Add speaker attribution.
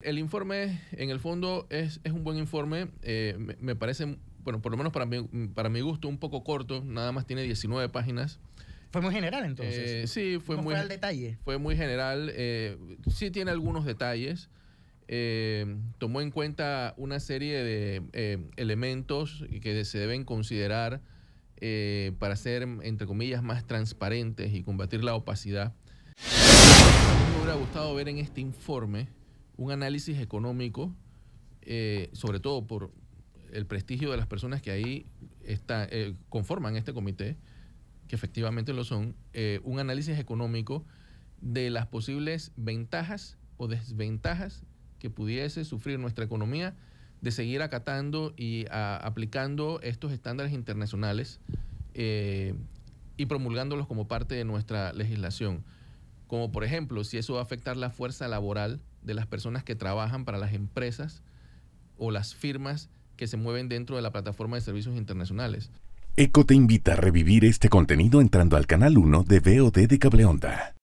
Speaker 1: El informe, en el fondo, es, un buen informe. Eh, me, parece, bueno, por lo menos para mi, para mi gusto, un poco corto. Nada más tiene 19 páginas. Fue muy general entonces. Eh, sí, fue muy. Fue al detalle. Fue muy general. Eh, sí tiene algunos detalles. tomó en cuenta una serie de elementos que se deben considerar para ser, entre comillas, más transparentes y combatir la opacidad. Me hubiera gustado ver en este informe un análisis económico, eh, sobre todo por el prestigio de las personas que ahí está, eh, conforman este comité, que efectivamente lo son, eh, un análisis económico de las posibles ventajas o desventajas que pudiese sufrir nuestra economía de seguir acatando y aplicando estos estándares internacionales y promulgándolos como parte de nuestra legislación. Como por ejemplo, si eso va a afectar la fuerza laboral de las personas que trabajan para las empresas o las firmas que se mueven dentro de la plataforma de servicios internacionales. ECO te invita a revivir este contenido entrando al canal 1 de VOD de Cableonda.